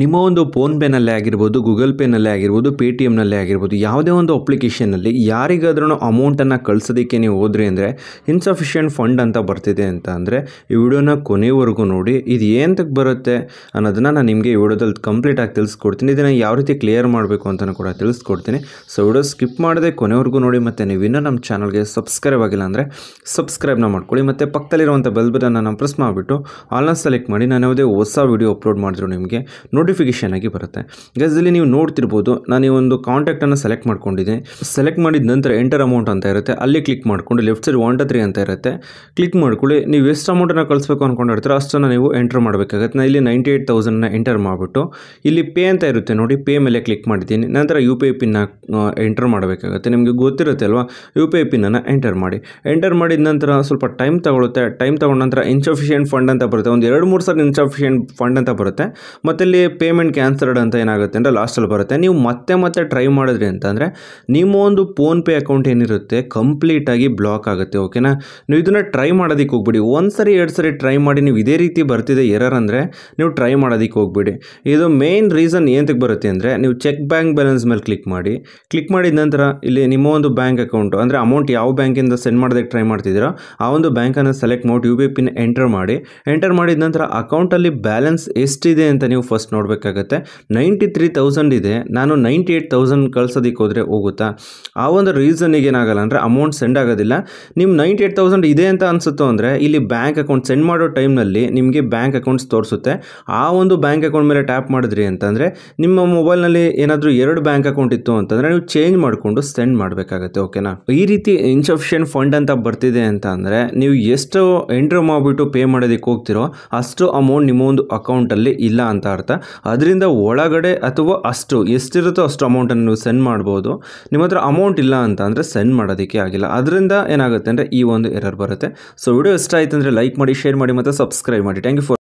ನಿಮ್ಮ ಒಂದು ಫೋನ್ಪೇನಲ್ಲೇ ಆಗಿರ್ಬೋದು ಗೂಗಲ್ ಪೇನಲ್ಲೇ ಆಗಿರ್ಬೋದು ಪೇ ಟಿ ಎಮ್ನಲ್ಲೇ ಆಗಿರ್ಬೋದು ಯಾವುದೇ ಒಂದು ಅಪ್ಲಿಕೇಶನಲ್ಲಿ ಯಾರಿಗಾದ್ರೂ ಅಮೌಂಟನ್ನು ಕಳಿಸೋದಕ್ಕೆ ನೀವು ಹೋದ್ರಿ ಅಂದರೆ ಇನ್ಸಫಿಷಿಯೆಂಟ್ ಫಂಡ್ ಅಂತ ಬರ್ತಿದೆ ಅಂತ ಅಂದರೆ ಈ ವಿಡಿಯೋನ ಕೊನೆವರೆಗೂ ನೋಡಿ ಇದು ಏನಂತ ಬರುತ್ತೆ ಅನ್ನೋದನ್ನು ನಾನು ನಿಮಗೆ ಈ ವಿಡಿಯೋದಲ್ಲಿ ಕಂಪ್ಲೀಟಾಗಿ ತಿಳಿಸ್ಕೊಡ್ತೀನಿ ಇದನ್ನು ಯಾವ ರೀತಿ ಕ್ಲಿಯರ್ ಮಾಡಬೇಕು ಅಂತಲೂ ಕೂಡ ತಿಳಿಸ್ಕೊಡ್ತೀನಿ ಸೊ ವಿಡಿಯೋ ಸ್ಕಿಪ್ ಮಾಡದೆ ಕೊನೆವರೆಗೂ ನೋಡಿ ಮತ್ತು ನೀವು ಇನ್ನೂ ನಮ್ಮ ಚಾನಲ್ಗೆ ಸಬ್ಸ್ಕ್ರೈಬ್ ಆಗಿಲ್ಲ ಅಂದರೆ ಸಬ್ಸ್ಕ್ರೈಬ್ನ ಮಾಡ್ಕೊಳ್ಳಿ ಮತ್ತು ಪಕ್ಕದಲ್ಲಿರುವಂಥ ಬೆಲ್ ನಾನು ಪ್ರೆಸ್ ಮಾಡಿಬಿಟ್ಟು ಆಲ್ನ ಸೆಲೆಕ್ಟ್ ಮಾಡಿ ನಾನು ಯಾವುದೇ ಹೊಸ ವಿಡಿಯೋ ಅಪ್ಲೋಡ್ ಮಾಡಿದ್ರು ನಿಮಗೆ ನೋಡಿ ನೋಟಿಫಿಕೇಷನ್ ಆಗಿ ಬರುತ್ತೆ ಇಲ್ಲಿ ನೀವು ನೋಡ್ತಿರ್ಬೋದು ನಾನು ಈ ಒಂದು ಕಾಂಟ್ಯಾಕ್ಟನ್ನು ಸೆಲೆಕ್ಟ್ ಮಾಡ್ಕೊಂಡಿದ್ದೆ ಸೆಲೆಕ್ಟ್ ಮಾಡಿದ ನಂತರ ಎಂಟರ್ ಅಮೌಂಟ್ ಅಂತ ಇರುತ್ತೆ ಅಲ್ಲಿ ಕ್ಲಿಕ್ ಮಾಡಿಕೊಂಡು ಲೆಫ್ಟ್ ಸೈಡ್ ಒನ್ ತ್ರೀ ಅಂತ ಇರುತ್ತೆ ಕ್ಲಿಕ್ ಮಾಡ್ಕೊಳ್ಳಿ ನೀವು ಎಷ್ಟು ಅಮೌಂಟನ್ನು ಕಳಿಸ್ಬೇಕು ಅಂದ್ಕೊಂಡಿರ್ತೀರ ಅಷ್ಟನ್ನು ನೀವು ಎಂಟರ್ ಮಾಡಬೇಕಾಗುತ್ತೆ ನಾನು ಇಲ್ಲಿ ನೈಂಟಿ ಏಯ್ಟ್ ತೌಸಂಡನ್ನ ಎಂಟರ್ ಮಾಡಿಬಿಟ್ಟು ಇಲ್ಲಿ ಪೇ ಅಂತ ಇರುತ್ತೆ ನೋಡಿ ಪೇ ಮೇಲೆ ಕ್ಲಿಕ್ ಮಾಡಿದ್ದೀನಿ ನಂತರ ಯು ಪಿ ಐ ಪಿನ್ನ ಎಂಟರ್ ಮಾಡಬೇಕಾಗುತ್ತೆ ನಿಮಗೆ ಗೊತ್ತಿರುತ್ತೆ ಅಲ್ವಾ ಯು ಪಿ ಐ ಪಿನ್ನನ್ನು ಎಂಟರ್ ಮಾಡಿ ಎಂಟರ್ ಮಾಡಿದ ನಂತರ ಸ್ವಲ್ಪ ಟೈಮ್ ತಗೊಳುತ್ತೆ ಟೈಮ್ ತಗೊಂಡ ನಂತರ ಇನ್ಸಫಿಷಿಯೆಂಟ್ ಫಂಡ್ ಅಂತ ಬರುತ್ತೆ ಒಂದು ಎರಡು ಮೂರು ಸಲ ಇನ್ಸಫಿಷಿಯೆಂಟ್ ಫಂಡ್ ಅಂತ ಬರುತ್ತೆ ಮತ್ತೆ ಇಲ್ಲಿ ಪೇಮೆಂಟ್ ಕ್ಯಾನ್ಸಲ್ಡ್ ಅಂತ ಏನಾಗುತ್ತೆ ಅಂದರೆ ಲಾಸ್ಟಲ್ಲಿ ಬರುತ್ತೆ ನೀವು ಮತ್ತೆ ಮತ್ತೆ ಟ್ರೈ ಮಾಡಿದ್ರಿ ಅಂತಂದರೆ ನಿಮ್ಮ ಒಂದು ಫೋನ್ಪೇ ಅಕೌಂಟ್ ಏನಿರುತ್ತೆ ಕಂಪ್ಲೀಟಾಗಿ ಬ್ಲಾಕ್ ಆಗುತ್ತೆ ಓಕೆನಾ ನೀವು ಇದನ್ನು ಟ್ರೈ ಮಾಡೋದಕ್ಕೆ ಹೋಗ್ಬಿಡಿ ಒಂದು ಸರಿ ಎರಡು ಸರಿ ಟ್ರೈ ಮಾಡಿ ನೀವು ಇದೇ ರೀತಿ ಬರ್ತಿದೆ ಎರರ್ ಅಂದರೆ ನೀವು ಟ್ರೈ ಮಾಡೋದಕ್ಕೆ ಹೋಗ್ಬಿಡಿ ಇದು ಮೇನ್ ರೀಸನ್ ಏನಕ್ಕೆ ಬರುತ್ತೆ ಅಂದರೆ ನೀವು ಚೆಕ್ ಬ್ಯಾಂಕ್ ಬ್ಯಾಲೆನ್ಸ್ ಮೇಲೆ ಕ್ಲಿಕ್ ಮಾಡಿ ಕ್ಲಿಕ್ ಮಾಡಿದ ನಂತರ ಇಲ್ಲಿ ನಿಮ್ಮ ಒಂದು ಬ್ಯಾಂಕ್ ಅಕೌಂಟು ಅಂದರೆ ಅಮೌಂಟ್ ಯಾವ ಬ್ಯಾಂಕಿಂದ ಸೆಂಡ್ ಮಾಡೋದಕ್ಕೆ ಟ್ರೈ ಮಾಡ್ತಿದ್ದೀರೋ ಆ ಒಂದು ಬ್ಯಾಂಕನ್ನು ಸೆಲೆಕ್ಟ್ ಮಾಡಿ ಯು ಬಿ ಪಿನ ಎಂಟರ್ ಮಾಡಿ ಎಂಟರ್ ಮಾಡಿದ ನಂತರ ಅಕೌಂಟಲ್ಲಿ ಬ್ಯಾಲೆನ್ಸ್ ಎಷ್ಟಿದೆ ಅಂತ ನೀವು ಫಸ್ಟ್ ನೋಡಿ ನೋಡಬೇಕಾಗತ್ತೆ ನೈಂಟಿ ತ್ರೀ ತೌಸಂಡ್ ಇದೆ ನಾನು ನೈಂಟಿ ಏಯ್ಟ್ ತೌಸಂಡ್ ಕಳ್ಸೋದಕ್ಕೆ ಹೋದರೆ ಹೋಗುತ್ತಾ ಆ ಒಂದು ರೀಸನಿಗೆ ಏನಾಗಲ್ಲ ಅಂದರೆ ಅಮೌಂಟ್ ಸೆಂಡ್ ಆಗೋದಿಲ್ಲ ನಿಮ್ಮ ನೈಂಟಿ ಏಯ್ಟ್ ತೌಸಂಡ್ ಇದೆ ಅಂತ ಅನಿಸುತ್ತೋ ಅಂದರೆ ಇಲ್ಲಿ ಬ್ಯಾಂಕ್ ಅಕೌಂಟ್ ಸೆಂಡ್ ಮಾಡೋ ಟೈಮ್ನಲ್ಲಿ ನಿಮಗೆ ಬ್ಯಾಂಕ್ ಅಕೌಂಟ್ಸ್ ತೋರಿಸುತ್ತೆ ಆ ಒಂದು ಬ್ಯಾಂಕ್ ಅಕೌಂಟ್ ಮೇಲೆ ಟ್ಯಾಪ್ ಮಾಡಿದ್ರಿ ಅಂತಂದರೆ ನಿಮ್ಮ ಮೊಬೈಲ್ನಲ್ಲಿ ಏನಾದರೂ ಎರಡು ಬ್ಯಾಂಕ್ ಅಕೌಂಟ್ ಇತ್ತು ಅಂತಂದರೆ ನೀವು ಚೇಂಜ್ ಮಾಡಿಕೊಂಡು ಸೆಂಡ್ ಮಾಡಬೇಕಾಗತ್ತೆ ಓಕೆನಾ ಈ ರೀತಿ ಇನ್ಸಫಿಷಿಯಂಟ್ ಫಂಡ್ ಅಂತ ಬರ್ತಿದೆ ಅಂತ ಅಂದರೆ ನೀವು ಎಷ್ಟು ಎಂಟ್ರ್ ಮಾಡಿಬಿಟ್ಟು ಪೇ ಮಾಡೋದಕ್ಕೆ ಹೋಗ್ತಿರೋ ಅಷ್ಟು ಅಮೌಂಟ್ ನಿಮ್ಮ ಒಂದು ಅಕೌಂಟಲ್ಲಿ ಇಲ್ಲ ಅಂತ ಅರ್ಥ ಅದರಿಂದ ಒಳಗಡೆ ಅಥವಾ ಅಷ್ಟು ಎಷ್ಟಿರುತ್ತೋ ಅಷ್ಟು ಅಮೌಂಟನ್ನು ನೀವು ಸೆಂಡ್ ಮಾಡ್ಬೋದು ನಿಮ್ಮ ಹತ್ರ ಅಮೌಂಟ್ ಇಲ್ಲ ಅಂತ ಅಂದರೆ ಸೆಂಡ್ ಮಾಡೋದಕ್ಕೆ ಆಗಿಲ್ಲ ಅದರಿಂದ ಏನಾಗುತ್ತೆ ಅಂದರೆ ಈ ಒಂದು ಎರರ್ ಬರುತ್ತೆ ಸೊ ವಿಡಿಯೋ ಇಷ್ಟ ಆಯಿತು ಅಂದರೆ ಲೈಕ್ ಮಾಡಿ ಶೇರ್ ಮಾಡಿ ಮತ್ತು ಸಬ್ಸ್ಕ್ರೈಬ್ ಮಾಡಿ ಥ್ಯಾಂಕ್ ಯು ಫಾರ್